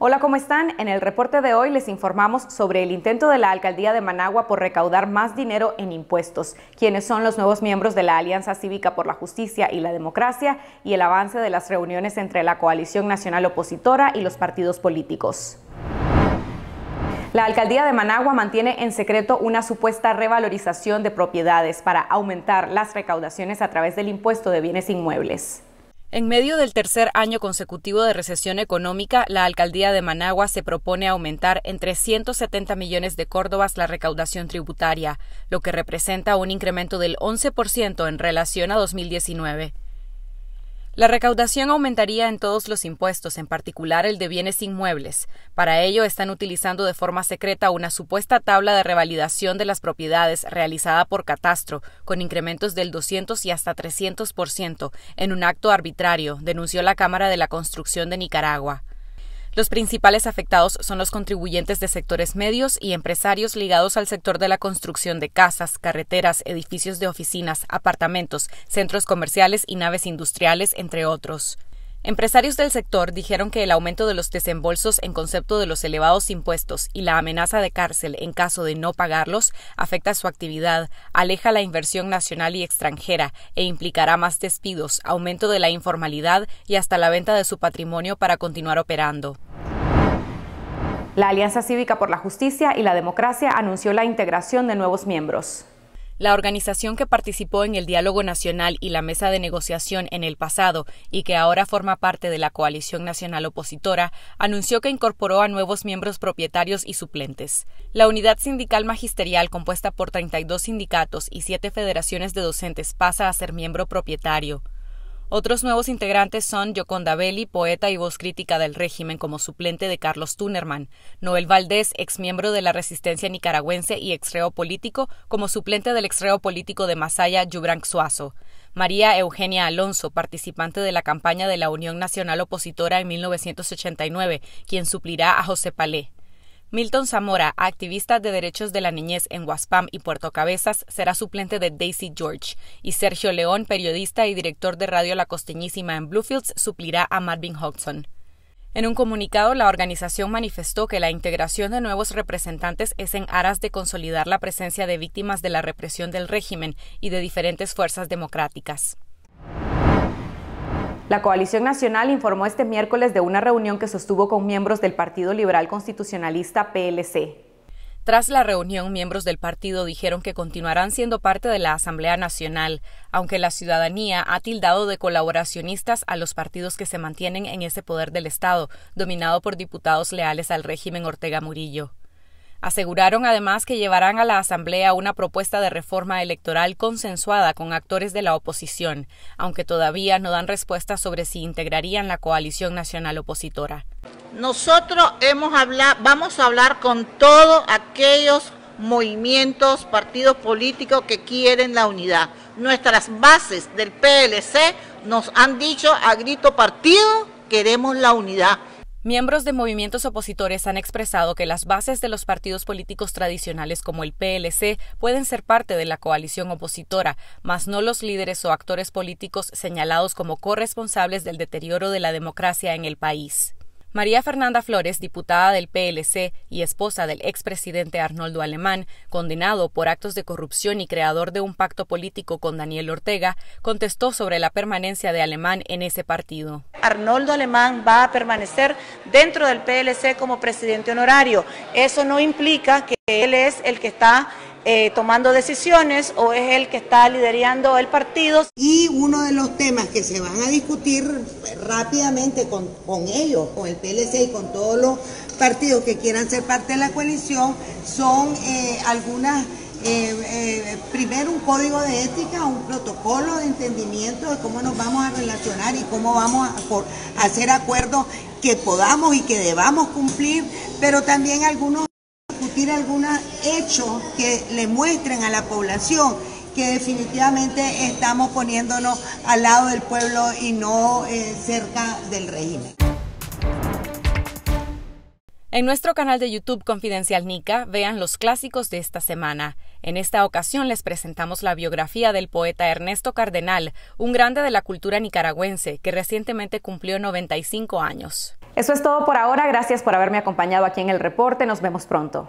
Hola, ¿cómo están? En el reporte de hoy les informamos sobre el intento de la alcaldía de Managua por recaudar más dinero en impuestos, quienes son los nuevos miembros de la Alianza Cívica por la Justicia y la Democracia y el avance de las reuniones entre la coalición nacional opositora y los partidos políticos. La alcaldía de Managua mantiene en secreto una supuesta revalorización de propiedades para aumentar las recaudaciones a través del impuesto de bienes inmuebles. En medio del tercer año consecutivo de recesión económica, la alcaldía de Managua se propone aumentar en 370 millones de córdobas la recaudación tributaria, lo que representa un incremento del 11% en relación a 2019. La recaudación aumentaría en todos los impuestos, en particular el de bienes inmuebles. Para ello están utilizando de forma secreta una supuesta tabla de revalidación de las propiedades realizada por Catastro, con incrementos del 200 y hasta 300% en un acto arbitrario, denunció la Cámara de la Construcción de Nicaragua. Los principales afectados son los contribuyentes de sectores medios y empresarios ligados al sector de la construcción de casas, carreteras, edificios de oficinas, apartamentos, centros comerciales y naves industriales, entre otros. Empresarios del sector dijeron que el aumento de los desembolsos en concepto de los elevados impuestos y la amenaza de cárcel en caso de no pagarlos afecta su actividad, aleja la inversión nacional y extranjera e implicará más despidos, aumento de la informalidad y hasta la venta de su patrimonio para continuar operando. La Alianza Cívica por la Justicia y la Democracia anunció la integración de nuevos miembros. La organización que participó en el diálogo nacional y la mesa de negociación en el pasado y que ahora forma parte de la coalición nacional opositora anunció que incorporó a nuevos miembros propietarios y suplentes. La unidad sindical magisterial compuesta por 32 sindicatos y siete federaciones de docentes pasa a ser miembro propietario. Otros nuevos integrantes son Yoconda Belli, poeta y voz crítica del régimen como suplente de Carlos Tunerman, Noel Valdés, miembro de la resistencia nicaragüense y exreo político, como suplente del exreo político de Masaya Yubran Suazo, María Eugenia Alonso, participante de la campaña de la Unión Nacional Opositora en 1989, quien suplirá a José Palé. Milton Zamora, activista de derechos de la niñez en Guaspam y Puerto Cabezas, será suplente de Daisy George. Y Sergio León, periodista y director de Radio La Costeñísima en Bluefields, suplirá a Marvin Hodgson. En un comunicado, la organización manifestó que la integración de nuevos representantes es en aras de consolidar la presencia de víctimas de la represión del régimen y de diferentes fuerzas democráticas. La coalición nacional informó este miércoles de una reunión que sostuvo con miembros del Partido Liberal Constitucionalista PLC. Tras la reunión, miembros del partido dijeron que continuarán siendo parte de la Asamblea Nacional, aunque la ciudadanía ha tildado de colaboracionistas a los partidos que se mantienen en ese poder del Estado, dominado por diputados leales al régimen Ortega Murillo. Aseguraron además que llevarán a la Asamblea una propuesta de reforma electoral consensuada con actores de la oposición, aunque todavía no dan respuesta sobre si integrarían la coalición nacional opositora. Nosotros hemos vamos a hablar con todos aquellos movimientos, partidos políticos que quieren la unidad. Nuestras bases del PLC nos han dicho a grito partido, queremos la unidad. Miembros de movimientos opositores han expresado que las bases de los partidos políticos tradicionales como el PLC pueden ser parte de la coalición opositora, mas no los líderes o actores políticos señalados como corresponsables del deterioro de la democracia en el país. María Fernanda Flores, diputada del PLC y esposa del expresidente Arnoldo Alemán, condenado por actos de corrupción y creador de un pacto político con Daniel Ortega, contestó sobre la permanencia de Alemán en ese partido. Arnoldo Alemán va a permanecer dentro del PLC como presidente honorario. Eso no implica que él es el que está eh, tomando decisiones o es el que está liderando el partido. Y uno de los temas que se van a discutir rápidamente con, ellos, con el PLC y con todos los partidos que quieran ser parte de la coalición, son eh, algunas... Eh, primero un código de ética, un protocolo de entendimiento de cómo nos vamos a relacionar y cómo vamos a hacer acuerdos que podamos y que debamos cumplir, pero también algunos algunos hechos que le muestren a la población que definitivamente estamos poniéndonos al lado del pueblo y no eh, cerca del régimen. En nuestro canal de YouTube Confidencial Nica, vean los clásicos de esta semana. En esta ocasión les presentamos la biografía del poeta Ernesto Cardenal, un grande de la cultura nicaragüense que recientemente cumplió 95 años. Eso es todo por ahora, gracias por haberme acompañado aquí en el reporte, nos vemos pronto.